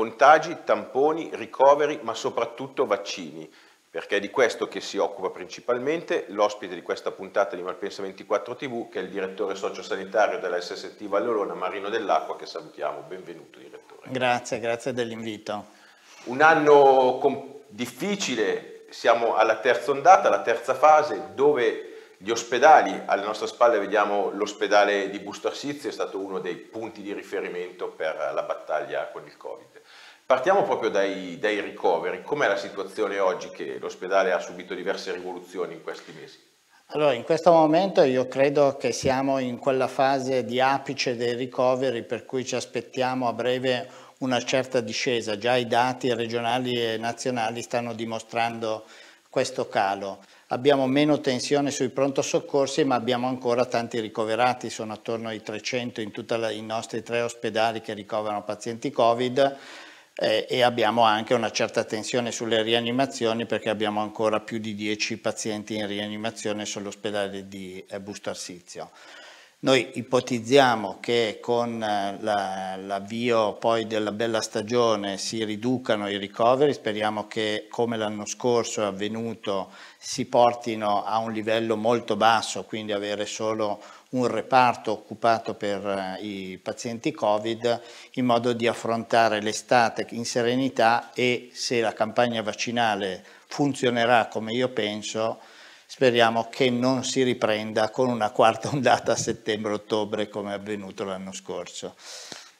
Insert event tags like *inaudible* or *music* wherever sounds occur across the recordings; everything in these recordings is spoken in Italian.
Contagi, tamponi, ricoveri, ma soprattutto vaccini, perché è di questo che si occupa principalmente l'ospite di questa puntata di Malpensa 24 TV, che è il direttore sociosanitario della SST Vallolona, Marino Dell'Acqua, che salutiamo. Benvenuto direttore. Grazie, grazie dell'invito. Un anno difficile, siamo alla terza ondata, alla terza fase, dove gli ospedali, alle nostre spalle vediamo l'ospedale di Busto Arsizio, è stato uno dei punti di riferimento per la battaglia con il Covid. Partiamo proprio dai, dai ricoveri, com'è la situazione oggi che l'ospedale ha subito diverse rivoluzioni in questi mesi? Allora, in questo momento io credo che siamo in quella fase di apice dei ricoveri per cui ci aspettiamo a breve una certa discesa, già i dati regionali e nazionali stanno dimostrando questo calo abbiamo meno tensione sui pronto soccorsi ma abbiamo ancora tanti ricoverati, sono attorno ai 300 in tutti i nostri tre ospedali che ricoverano pazienti Covid eh, e abbiamo anche una certa tensione sulle rianimazioni perché abbiamo ancora più di 10 pazienti in rianimazione sull'ospedale di eh, Busto Arsizio. Noi ipotizziamo che con eh, l'avvio poi della bella stagione si riducano i ricoveri, speriamo che come l'anno scorso è avvenuto si portino a un livello molto basso, quindi avere solo un reparto occupato per eh, i pazienti Covid in modo di affrontare l'estate in serenità e se la campagna vaccinale funzionerà come io penso, Speriamo che non si riprenda con una quarta ondata a settembre-ottobre come è avvenuto l'anno scorso.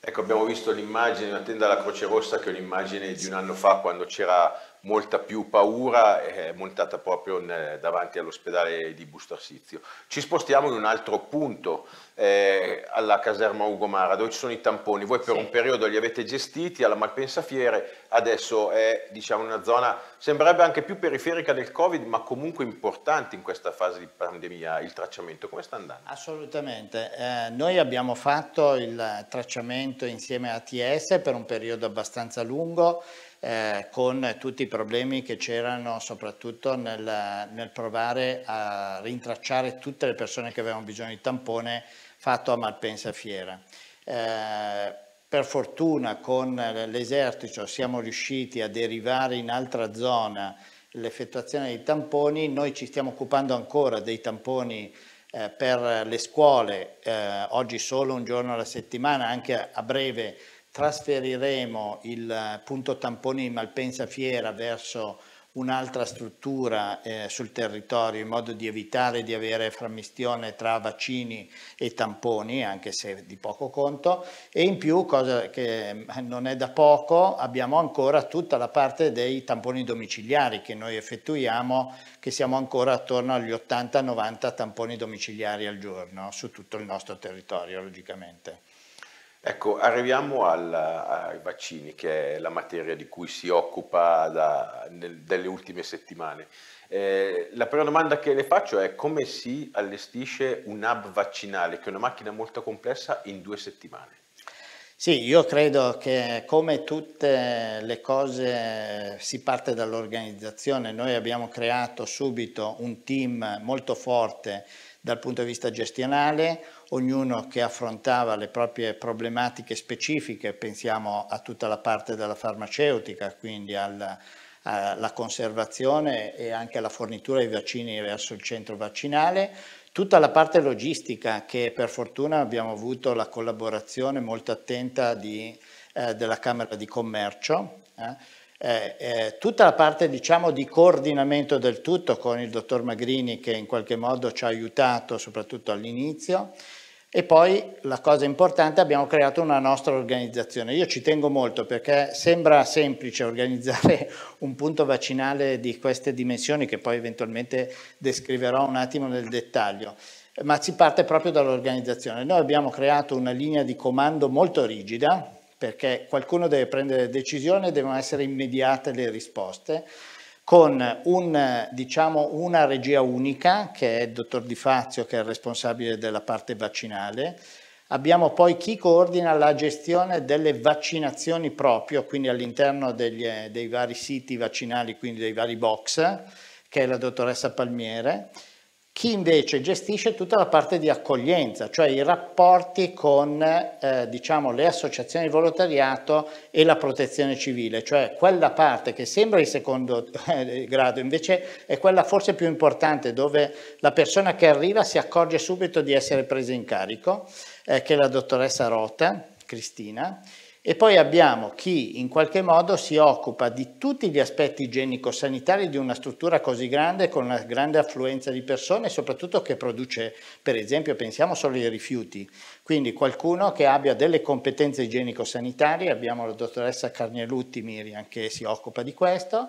Ecco, abbiamo visto l'immagine di una tenda alla Croce Rossa che è un'immagine di un anno fa quando c'era molta più paura eh, montata proprio in, davanti all'ospedale di Busto Arsizio. Ci spostiamo in un altro punto, eh, alla caserma Ugo Mara, dove ci sono i tamponi. Voi per sì. un periodo li avete gestiti alla Malpensa Fiere, adesso è diciamo, una zona, sembrerebbe anche più periferica del Covid, ma comunque importante in questa fase di pandemia il tracciamento. Come sta andando? Assolutamente. Eh, noi abbiamo fatto il tracciamento insieme a ATS per un periodo abbastanza lungo. Eh, con tutti i problemi che c'erano soprattutto nel, nel provare a rintracciare tutte le persone che avevano bisogno di tampone fatto a Malpensa Fiera. Eh, per fortuna con l'esercito siamo riusciti a derivare in altra zona l'effettuazione dei tamponi, noi ci stiamo occupando ancora dei tamponi eh, per le scuole, eh, oggi solo un giorno alla settimana, anche a breve trasferiremo il eh, punto tamponi di Malpensa Fiera verso un'altra struttura eh, sul territorio in modo di evitare di avere frammistione tra vaccini e tamponi, anche se di poco conto, e in più, cosa che eh, non è da poco, abbiamo ancora tutta la parte dei tamponi domiciliari che noi effettuiamo, che siamo ancora attorno agli 80-90 tamponi domiciliari al giorno su tutto il nostro territorio, logicamente. Ecco, arriviamo alla, ai vaccini, che è la materia di cui si occupa da, nel, delle ultime settimane. Eh, la prima domanda che le faccio è come si allestisce un hub vaccinale, che è una macchina molto complessa, in due settimane? Sì, io credo che come tutte le cose si parte dall'organizzazione. Noi abbiamo creato subito un team molto forte dal punto di vista gestionale, ognuno che affrontava le proprie problematiche specifiche, pensiamo a tutta la parte della farmaceutica, quindi al, alla conservazione e anche alla fornitura dei vaccini verso il centro vaccinale, tutta la parte logistica che per fortuna abbiamo avuto la collaborazione molto attenta di, eh, della Camera di Commercio, eh, eh, eh tutta la parte diciamo, di coordinamento del tutto con il dottor Magrini che in qualche modo ci ha aiutato soprattutto all'inizio e poi la cosa importante, abbiamo creato una nostra organizzazione. Io ci tengo molto perché sembra semplice organizzare *laughs* un punto vaccinale di queste dimensioni che poi eventualmente descriverò un attimo nel dettaglio, ma si parte proprio dall'organizzazione. Noi abbiamo creato una linea di comando molto rigida perché qualcuno deve prendere decisione e devono essere immediate le risposte con un, diciamo, una regia unica che è il dottor Di Fazio che è il responsabile della parte vaccinale, Abbiamo poi chi coordina la gestione delle vaccinazioni proprio, quindi all'interno eh, dei vari siti vaccinali, quindi dei vari box, che è la dottoressa Palmiere chi invece gestisce tutta la parte di accoglienza, cioè i rapporti con eh, diciamo, le associazioni di volontariato e la protezione civile, cioè quella parte che sembra di secondo eh, grado, invece è quella forse più importante dove la persona che arriva si accorge subito di essere presa in carico, eh, che è la dottoressa Rota, Cristina, e poi abbiamo chi in qualche modo si occupa di tutti gli aspetti igienico-sanitari di una struttura così grande, con una grande affluenza di persone, soprattutto che produce, per esempio, pensiamo solo ai rifiuti. Quindi qualcuno che abbia delle competenze igienico-sanitarie, abbiamo la dottoressa Carnielutti Miriam che si occupa di questo,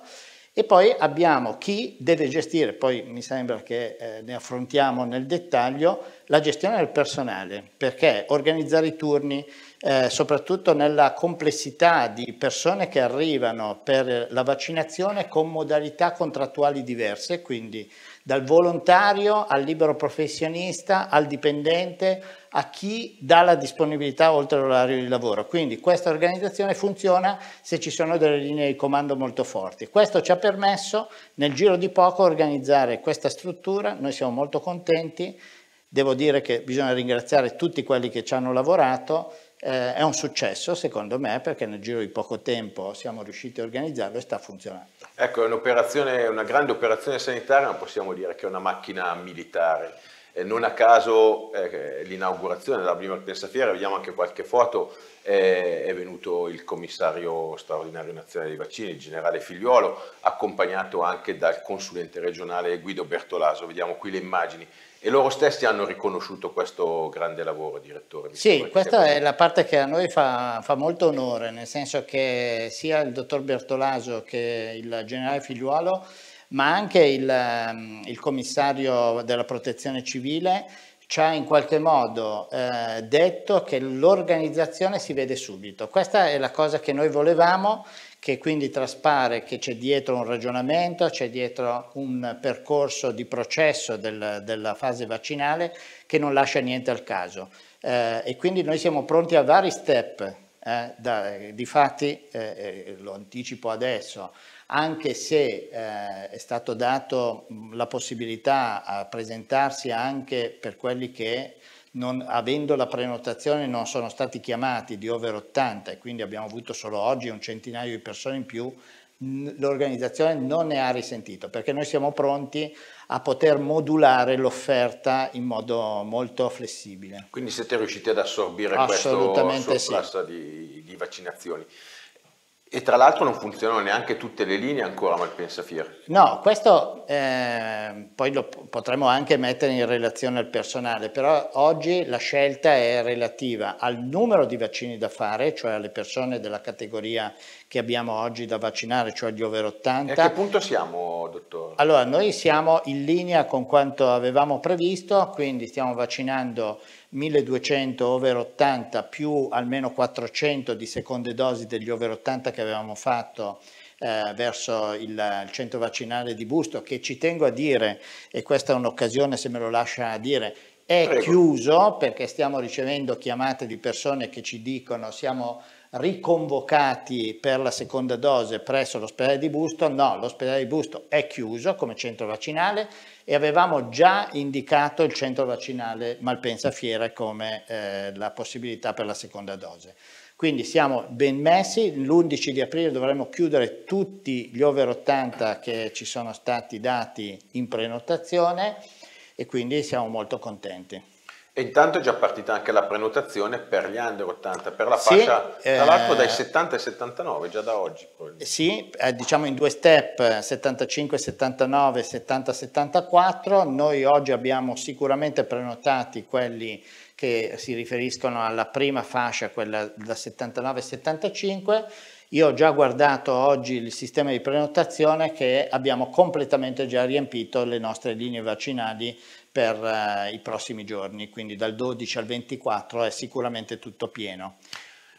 e poi abbiamo chi deve gestire, poi mi sembra che eh, ne affrontiamo nel dettaglio, la gestione del personale, perché organizzare i turni, eh, soprattutto nella complessità di persone che arrivano per la vaccinazione con modalità contrattuali diverse, quindi dal volontario al libero professionista, al dipendente, a chi dà la disponibilità oltre l'orario di lavoro. Quindi questa organizzazione funziona se ci sono delle linee di comando molto forti. Questo ci ha permesso nel giro di poco organizzare questa struttura, noi siamo molto contenti, devo dire che bisogna ringraziare tutti quelli che ci hanno lavorato, eh, è un successo secondo me perché nel giro di poco tempo siamo riusciti a organizzarlo e sta funzionando. Ecco, è un'operazione, una grande operazione sanitaria, non possiamo dire che è una macchina militare. Eh, non a caso eh, l'inaugurazione della prima pensafiera, vediamo anche qualche foto, eh, è venuto il commissario straordinario nazionale dei vaccini, il generale Figliuolo, accompagnato anche dal consulente regionale Guido Bertolaso, vediamo qui le immagini. E loro stessi hanno riconosciuto questo grande lavoro, direttore. Mi sì, questa è la parte che a noi fa, fa, molto onore, nel senso che sia il dottor Bertolaso che il generale Figliuolo ma anche il, ehm, il commissario della protezione civile ci ha in qualche modo eh, detto che l'organizzazione si vede subito. Questa è la cosa che noi volevamo, che quindi traspare che c'è dietro un ragionamento, c'è dietro un percorso di processo del, della fase vaccinale che non lascia niente al caso. Eh, e quindi noi siamo pronti a vari step eh, da, eh, difatti, eh, eh, lo anticipo adesso, anche se eh, è stato dato mm, la possibilità a presentarsi anche per quelli che non, avendo la prenotazione non sono stati chiamati di over 80 e quindi abbiamo avuto solo oggi un centinaio di persone in più, l'organizzazione non ne ha risentito perché noi siamo pronti a poter modulare l'offerta in modo molto flessibile. Quindi siete riusciti ad assorbire questo surplus sì. di, di vaccinazioni. E tra l'altro non funzionano neanche tutte le linee ancora Malpensa Fiere. No, questo eh, poi lo potremmo anche mettere in relazione al personale, però oggi la scelta è relativa al numero di vaccini da fare, cioè alle persone della categoria che abbiamo oggi da vaccinare, cioè gli over 80. E a che punto siamo, dottore? Allora, noi siamo in linea con quanto avevamo previsto, quindi stiamo vaccinando 1200 over 80 più almeno 400 di seconde dosi degli over 80 che avevamo fatto eh, verso il, il, centro vaccinale di Busto, che ci tengo a dire, e questa è un'occasione se me lo lascia dire, è Prego. chiuso perché stiamo ricevendo chiamate di persone che ci dicono siamo riconvocati per la seconda dose presso l'ospedale di Busto, no, l'ospedale di Busto è chiuso come centro vaccinale e avevamo già indicato il centro vaccinale Malpensa Fiera come eh, la possibilità per la seconda dose. Quindi siamo ben messi, l'11 di aprile dovremo chiudere tutti gli over 80 che ci sono stati dati in prenotazione e quindi siamo molto contenti. E intanto è già partita anche la prenotazione per gli under 80, per la fascia sì, tra eh, l'altro dai 70 ai 79, già da oggi. Eh, sì, eh, diciamo in due step, 75, 79, 70, 74. Noi oggi abbiamo sicuramente prenotati quelli che si riferiscono alla prima fascia, quella da 79 75. Io ho già guardato oggi il sistema di prenotazione che abbiamo completamente già riempito le nostre linee vaccinali per eh, i prossimi giorni, quindi dal 12 al 24 è sicuramente tutto pieno.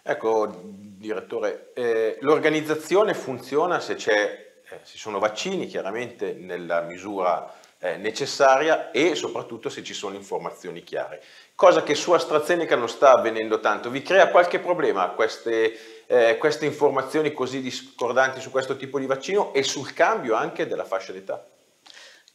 Ecco, direttore, eh, l'organizzazione funziona se c'è, eh, se sono vaccini chiaramente nella misura eh, necessaria e soprattutto se ci sono informazioni chiare, cosa che su AstraZeneca non sta avvenendo tanto. Vi crea qualche problema queste, eh, queste informazioni così discordanti su questo tipo di vaccino e sul cambio anche della fascia d'età?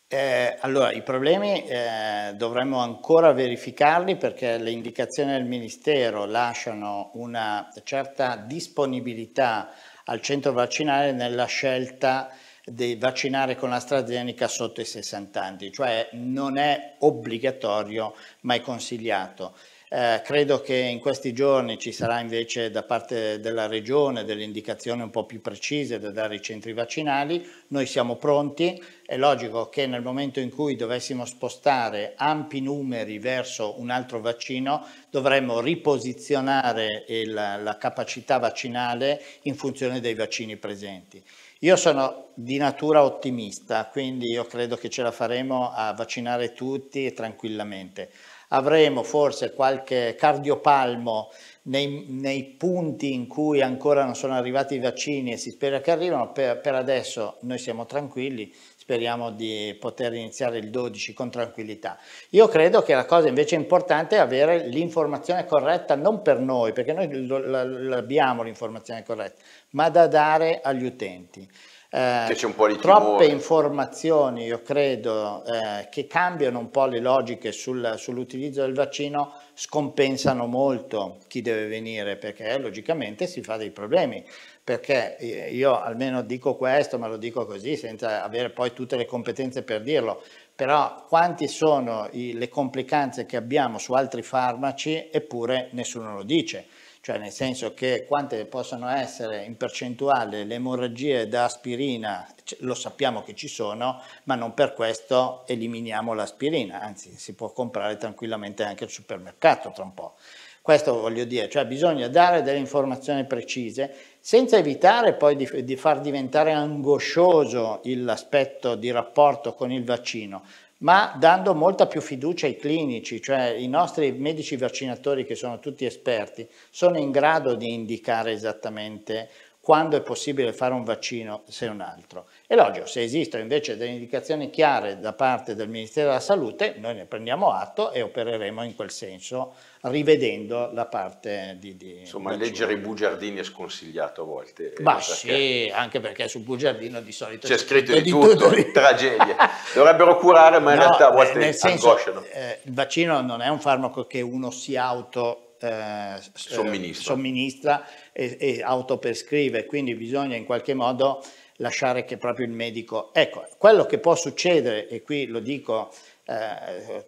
Eh, allora, i problemi eh, dovremmo ancora verificarli perché le indicazioni del Ministero lasciano una certa disponibilità al centro vaccinale nella scelta di vaccinare con AstraZeneca sotto i 60 anni, cioè non è obbligatorio ma è consigliato. Eh, credo che in questi giorni ci sarà invece da parte della Regione delle indicazioni un po' più precise da dare ai centri vaccinali, noi siamo pronti, è logico che nel momento in cui dovessimo spostare ampi numeri verso un altro vaccino dovremmo riposizionare il, la capacità vaccinale in funzione dei vaccini presenti. Io sono di natura ottimista, quindi io credo che ce la faremo a vaccinare tutti tranquillamente avremo forse qualche cardiopalmo nei, nei, punti in cui ancora non sono arrivati i vaccini e si spera che arrivino, per, per adesso noi siamo tranquilli, speriamo di poter iniziare il 12 con tranquillità. Io credo che la cosa invece importante è avere l'informazione corretta, non per noi, perché noi abbiamo l'informazione corretta, ma da dare agli utenti eh, troppe informazioni, io credo, eh, che cambiano un po' le logiche sul, sull'utilizzo del vaccino, scompensano molto chi deve venire, perché eh, logicamente si fa dei problemi. Perché eh, io almeno dico questo, ma lo dico così, senza avere poi tutte le competenze per dirlo però quanti sono i, le complicanze che abbiamo su altri farmaci eppure nessuno lo dice cioè nel senso che quante possono essere in percentuale le emorragie da aspirina, lo sappiamo che ci sono, ma non per questo eliminiamo l'aspirina, anzi si può comprare tranquillamente anche al supermercato tra un po'. Questo voglio dire, cioè bisogna dare delle informazioni precise senza evitare poi di, di far diventare angoscioso l'aspetto di rapporto con il vaccino, ma dando molta più fiducia ai clinici, cioè i nostri medici vaccinatori che sono tutti esperti, sono in grado di indicare esattamente quando è possibile fare un vaccino se un altro. E logico, se esistono invece delle indicazioni chiare da parte del Ministero della Salute, noi ne prendiamo atto e opereremo in quel senso, rivedendo la parte di... di Insomma, vaccino. leggere i bugiardini è sconsigliato a volte. Ma eh, perché... sì, anche perché sul bugiardino di solito c'è scritto, scritto di tutto, tutto. tragedie. Dovrebbero curare, ma in no, realtà a volte eh, nel angosciano. senso, eh, il vaccino non è un farmaco che uno si auto eh, eh, somministra, somministra e, e autoprescrive, quindi bisogna in qualche modo lasciare che proprio il medico... Ecco, quello che può succedere, e qui lo dico eh,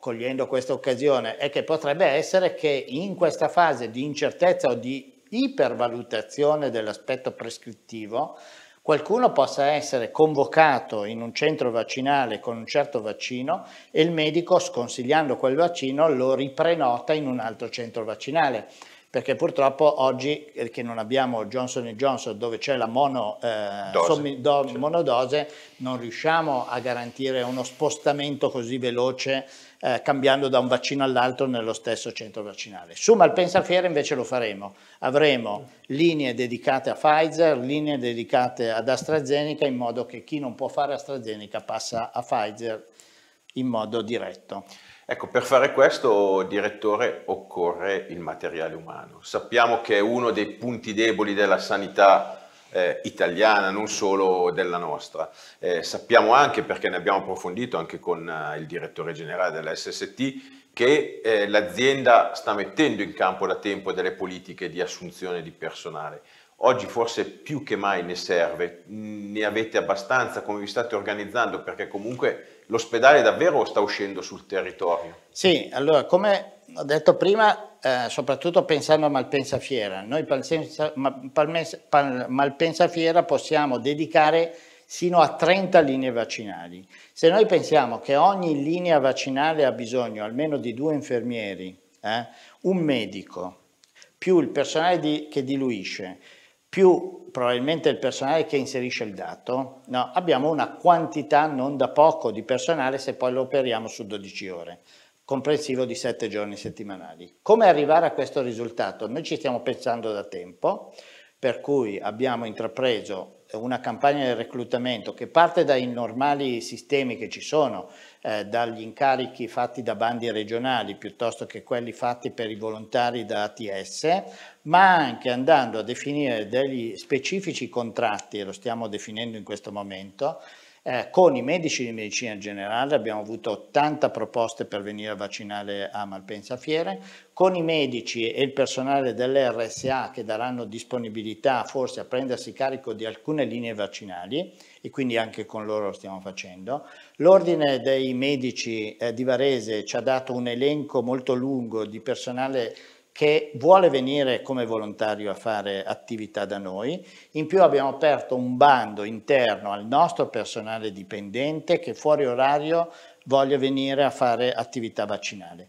cogliendo questa occasione, è che potrebbe essere che in questa fase di incertezza o di ipervalutazione dell'aspetto prescrittivo qualcuno possa essere convocato in un centro vaccinale con un certo vaccino e il medico, sconsigliando quel vaccino, lo riprenota in un altro centro vaccinale perché purtroppo oggi eh, che non abbiamo Johnson Johnson dove c'è la mono, eh, sommi, do, sì. Certo. monodose non riusciamo a garantire uno spostamento così veloce eh, cambiando da un vaccino all'altro nello stesso centro vaccinale. Su Malpensa Fiera invece lo faremo, avremo linee dedicate a Pfizer, linee dedicate ad AstraZeneca in modo che chi non può fare AstraZeneca passa a Pfizer in modo diretto. Ecco, per fare questo, direttore, occorre il materiale umano. Sappiamo che è uno dei punti deboli della sanità eh, italiana, non solo della nostra. Eh, sappiamo anche, perché ne abbiamo approfondito anche con eh, il direttore generale della SST, che eh, l'azienda sta mettendo in campo da tempo delle politiche di assunzione di personale. Oggi forse più che mai ne serve, ne avete abbastanza, come vi state organizzando, perché comunque l'ospedale davvero sta uscendo sul territorio. Sì, allora come ho detto prima, eh, soprattutto pensando a Malpensa Fiera, noi Palpensa, Malpensa Fiera possiamo dedicare sino a 30 linee vaccinali. Se noi pensiamo che ogni linea vaccinale ha bisogno almeno di due infermieri, eh, un medico, più il personale di, che diluisce, più probabilmente il personale che inserisce il dato, no, abbiamo una quantità non da poco di personale se poi lo operiamo su 12 ore, comprensivo di 7 giorni settimanali. Come arrivare a questo risultato? Noi ci stiamo pensando da tempo, per cui abbiamo intrapreso una campagna di reclutamento che parte dai normali sistemi che ci sono, eh, dagli incarichi fatti da bandi regionali piuttosto che quelli fatti per i volontari da ATS, ma anche andando a definire degli specifici contratti, lo stiamo definendo in questo momento, eh, con i medici di medicina generale abbiamo avuto 80 proposte per venire a vaccinare a Malpensa Fiere, con i medici e il personale dell'RSA che daranno disponibilità forse a prendersi carico di alcune linee vaccinali e quindi anche con loro lo stiamo facendo. L'ordine dei medici eh, di Varese ci ha dato un elenco molto lungo di personale che vuole venire come volontario a fare attività da noi. In più abbiamo aperto un bando interno al nostro personale dipendente che fuori orario voglia venire a fare attività vaccinale.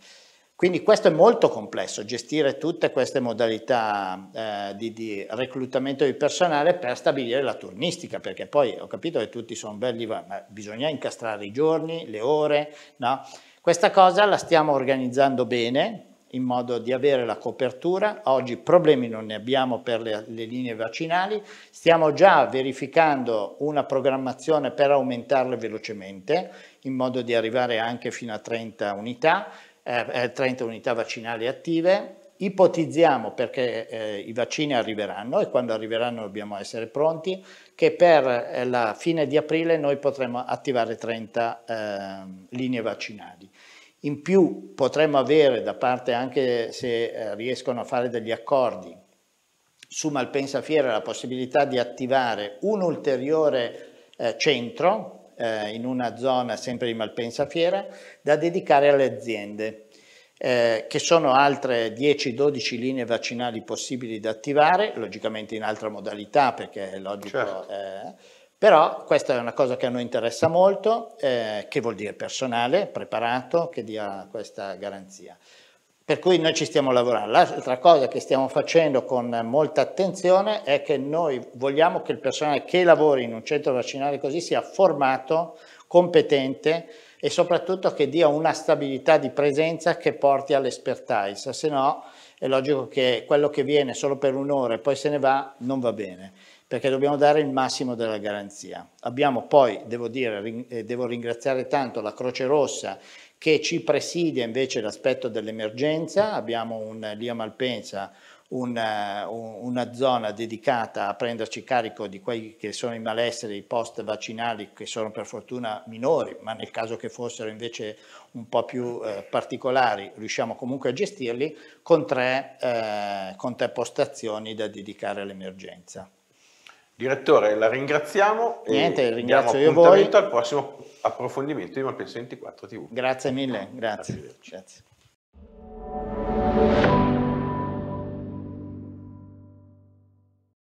Quindi questo è molto complesso, gestire tutte queste modalità eh, di, di, reclutamento di personale per stabilire la turnistica, perché poi ho capito che tutti sono belli, ma bisogna incastrare i giorni, le ore, no? Questa cosa la stiamo organizzando bene, in modo di avere la copertura. Oggi problemi non ne abbiamo per le, le, linee vaccinali, stiamo già verificando una programmazione per aumentarle velocemente in modo di arrivare anche fino a 30 unità, eh, 30 eh, unità vaccinali attive. Ipotizziamo, perché eh, i vaccini arriveranno e quando arriveranno dobbiamo essere pronti, che per eh, la fine di aprile noi potremo attivare 30 ehm, linee vaccinali. In più potremmo avere da parte anche se eh, riescono a fare degli accordi su Malpensa Fiera la possibilità di attivare un ulteriore eh, centro eh, in una zona sempre di Malpensa Fiera da dedicare alle aziende. Eh, che sono altre 10-12 linee vaccinali possibili da attivare, logicamente in altra modalità perché è logico certo. eh, però questa è una cosa che a noi interessa molto, eh, che vuol dire personale, preparato, che dia questa garanzia. Per cui noi ci stiamo lavorando. L'altra cosa che stiamo facendo con molta attenzione è che noi vogliamo che il personale che lavori in un centro vaccinale così sia formato, competente e soprattutto che dia una stabilità di presenza che porti all'expertise, se no è logico che quello che viene solo per un'ora e poi se ne va non va bene perché dobbiamo dare il massimo della garanzia. Abbiamo poi, devo, dire, eh, devo ringraziare tanto la Croce Rossa che ci presidia invece l'aspetto dell'emergenza, abbiamo un, lì a Malpensa una, eh, una, zona dedicata a prenderci carico di quelli che sono i malesseri post vaccinali che sono per fortuna minori, ma nel caso che fossero invece un po' più eh, particolari riusciamo comunque a gestirli con tre, eh, con tre postazioni da dedicare all'emergenza. Direttore, la ringraziamo Niente, e ringrazio diamo appuntamento al prossimo approfondimento di Mapenso 24 TV. Grazie mille, grazie. grazie.